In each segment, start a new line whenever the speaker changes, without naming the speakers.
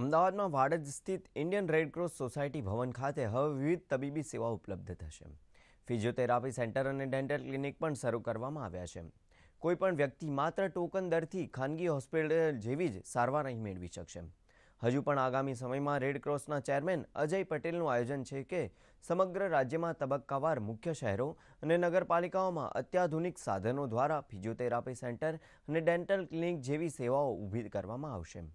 અમદાવાદમાં વાડજ સ્થિત Indian Red Cross society ભવન ખાતે હવે વિવિધ તબીબી સેવાઓ ઉપલબ્ધ થશે ફિઝિયોથેરાપી સેન્ટર અને ડેન્ટલ ક્લિનિક પણ શરૂ કરવામાં આવ્યા છે કોઈપણ વ્યક્તિ માત્ર ટોકન દરથી ખાનગી હોસ્પિટલ જેવી જ સારવાર અહીં મેળવી શકશે હજુ પણ આગામી સમયમાં રેડક્રોસના ચેરમેન અજય પટેલનું આયોજન છે કે સમગ્ર રાજ્યમાં તબક્કાવાર મુખ્ય શહેરો અને નગરપાલિકાઓમાં અત્યાધુનિક સાધનો દ્વારા ફિઝિયોથેરાપી સેન્ટર અને ડેન્ટલ ક્લિનિક જેવી સેવાઓ ઊભી કરવામાં આવશે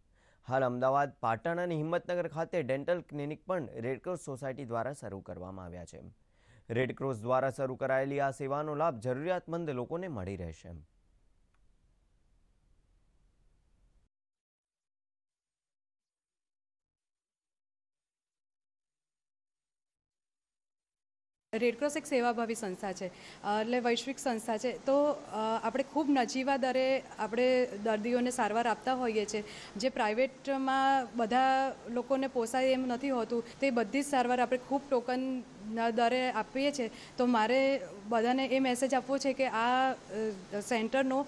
હાલ અમદાવાદ પાટણ અને હિંમતનગર ખાતે ડેન્ટલ ક્લિનિક પણ રેડક્રોસ સોસાયટી દ્વારા શરૂ કરવામાં આવ્યા છે રેડક્રોસ દ્વારા શરૂ કરાયેલી આ સેવાનો લાભ જરૂરિયાતમંદ લોકોને મળી રહેશે એમ
રેડક્રોસ એક સેવાભાવી સંસ્થા છે એટલે વૈશ્વિક સંસ્થા છે તો આપણે ખૂબ નજીવા દરે આપણે દર્દીઓને સારવાર આપતા હોઈએ છીએ જે પ્રાઇવેટમાં બધા લોકોને પોસાય એમ નથી હોતું તે બધી જ સારવાર આપણે ખૂબ ટોકન દરે આપીએ છીએ તો મારે બધાને એ મેસેજ આપવો છે કે આ સેન્ટરનો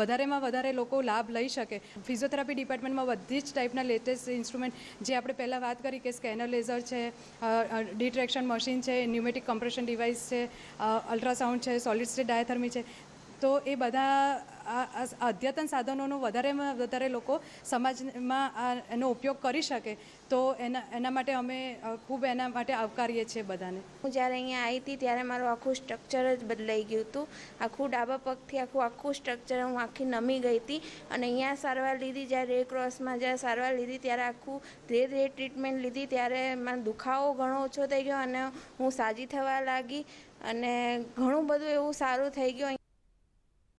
વધારેમાં વધારે લોકો લાભ લઈ શકે ફિઝિયોથેરાપી ડિપાર્ટમેન્ટમાં બધી જ ટાઈપના લેટેસ્ટ ઇન્સ્ટ્રુમેન્ટ જે આપણે પહેલાં વાત કરી કે સ્કેનર લેઝર છે ડિટ્રેક્શન મશીન છે ન્યુમેટિક કમ્પ્રેશન ડિવાઇસ છે અલ્ટ્રાસાઉન્ડ છે સોલિડ સ્ટેટ ડાયથર્મી છે તો એ બધા અદ્યતન સાધનોનો વધારેમાં વધારે લોકો સમાજમાં એનો ઉપયોગ કરી શકે તો એના એના માટે અમે ખૂબ એના માટે આવકારીએ છીએ બધાને હું
જ્યારે અહીંયા આવી હતી ત્યારે મારું આખું સ્ટ્રક્ચર જ બદલાઈ ગયું હતું આખું ડાબા પગથી આખું આખું સ્ટ્રક્ચર હું આખી નમી ગઈ હતી અને અહીંયા સારવાર લીધી જ્યારે રેડ ક્રોસમાં જ્યારે સારવાર લીધી ત્યારે આખું ધીરે ધીરે ટ્રીટમેન્ટ લીધી ત્યારે મને દુખાવો ઘણો ઓછો થઈ ગયો અને હું સાજી થવા લાગી અને ઘણું બધું એવું સારું થઈ ગયું